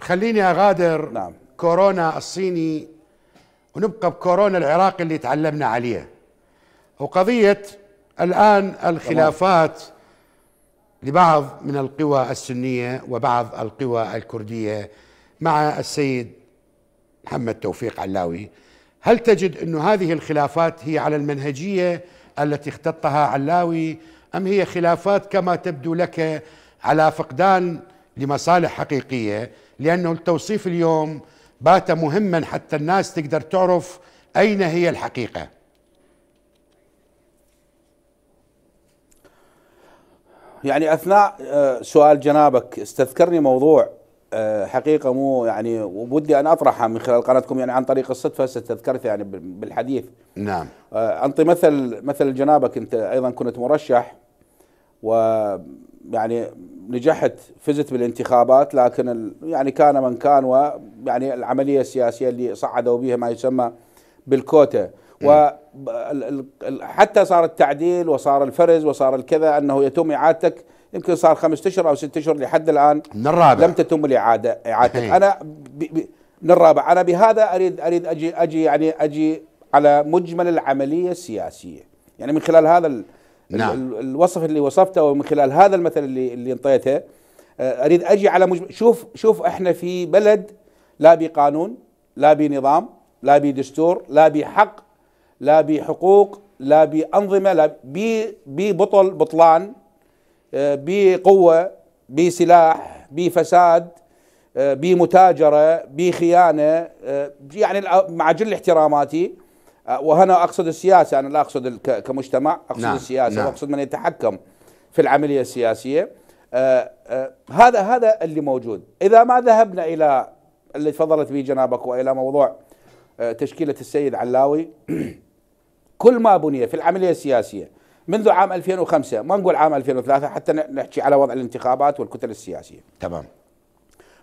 خليني اغادر نعم. كورونا الصيني ونبقى بكورونا العراقي اللي تعلمنا عليه وقضيه الان الخلافات طبعا. لبعض من القوى السنيه وبعض القوى الكرديه مع السيد محمد توفيق علاوي هل تجد أن هذه الخلافات هي على المنهجية التي اختطها علاوي أم هي خلافات كما تبدو لك على فقدان لمصالح حقيقية لأنه التوصيف اليوم بات مهما حتى الناس تقدر تعرف أين هي الحقيقة يعني أثناء آه، سؤال جنابك استذكرني موضوع آه، حقيقة مو يعني وبدي أن أطرحها من خلال قناتكم يعني عن طريق الصدفة ستذكرت يعني بالحديث نعم آه، أنطي مثل مثل جنابك أنت أيضا كنت مرشح ويعني نجحت فزت بالانتخابات لكن يعني كان من كان ويعني العمليه السياسيه اللي صعدوا بها ما يسمى بالكوتا وحتى صار التعديل وصار الفرز وصار الكذا انه يتم اعادتك يمكن صار خمسة اشهر او ستة اشهر لحد الان من الرابع لم تتم الاعاده اعادتك إيه. انا ب... ب... من الرابع انا بهذا اريد اريد اجي اجي يعني اجي على مجمل العمليه السياسيه يعني من خلال هذا نعم. الوصف اللي وصفته من خلال هذا المثل اللي اللي انطيته آه، اريد اجي على مجم... شوف شوف احنا في بلد لا بقانون لا بنظام لا بدستور لا بحق لا بحقوق لا بانظمه لا ببطل بطلان آه، بقوه بسلاح بفساد آه، بمتاجره بخيانه يعني مع جل احتراماتي آه، وهنا اقصد السياسه انا لا اقصد كمجتمع اقصد نعم. السياسه نعم. واقصد من يتحكم في العمليه السياسيه آه، آه، هذا هذا اللي موجود اذا ما ذهبنا الى اللي تفضلت به جنابك والى موضوع تشكيله السيد علاوي كل ما بني في العمليه السياسيه منذ عام 2005 ما نقول عام 2003 حتى نحكي على وضع الانتخابات والكتل السياسيه تمام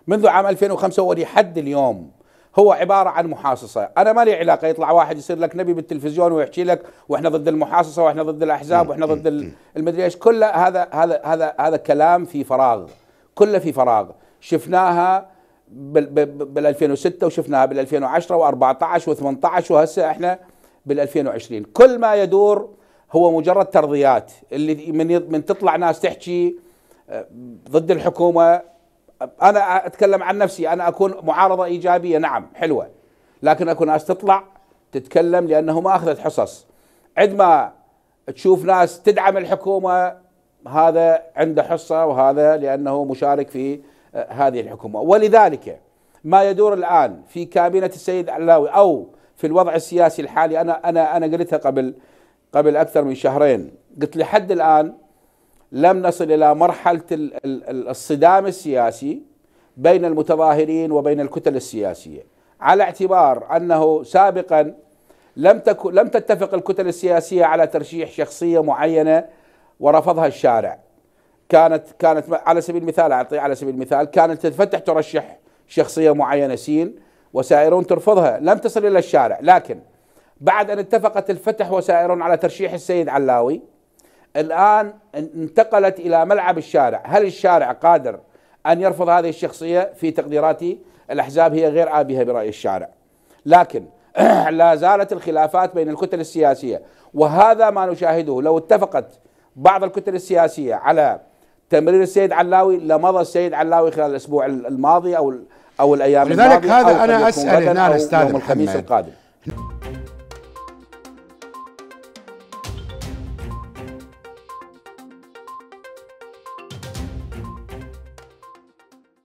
منذ عام 2005 ولحد اليوم هو عباره عن محاصصه، انا ما لي علاقه يطلع واحد يصير لك نبي بالتلفزيون ويحكي لك واحنا ضد المحاصصه واحنا ضد الاحزاب واحنا ضد المدري ايش، كله هذا هذا هذا هذا كلام في فراغ، كله في فراغ، شفناها بال 2006 وشفناها بال 2010 و14 و18 وهسه احنا بال 2020 كل ما يدور هو مجرد ترضيات اللي من من تطلع ناس تحكي آه، ضد الحكومه انا اتكلم عن نفسي انا اكون معارضه ايجابيه نعم حلوه لكن اكون ناس تطلع تتكلم لانه ما اخذت حصص عندما تشوف ناس تدعم الحكومه هذا عنده حصه وهذا لانه مشارك في آه، هذه الحكومه ولذلك ما يدور الان في كابينه السيد علاوي او في الوضع السياسي الحالي انا انا انا قلتها قبل قبل اكثر من شهرين قلت لحد الان لم نصل إلى مرحلة الصدام السياسي بين المتظاهرين وبين الكتل السياسية على اعتبار أنه سابقا لم, تكن لم تتفق الكتل السياسية على ترشيح شخصية معينة ورفضها الشارع كانت كانت على سبيل المثال اعطي على سبيل المثال كانت تفتح ترشح شخصيه معينه سين وسائرون ترفضها لم تصل الى الشارع لكن بعد ان اتفقت الفتح وسائرون على ترشيح السيد علاوي الآن انتقلت إلى ملعب الشارع هل الشارع قادر أن يرفض هذه الشخصية في تقديراتي الأحزاب هي غير آبهة برأي الشارع لكن لا زالت الخلافات بين الكتل السياسية وهذا ما نشاهده لو اتفقت بعض الكتل السياسية على تمرير السيد علاوي لمضى السيد علاوي خلال الأسبوع الماضي أو أو الأيام لذلك الماضية هذا أنا أسأل هنا أستاذ محمد القادم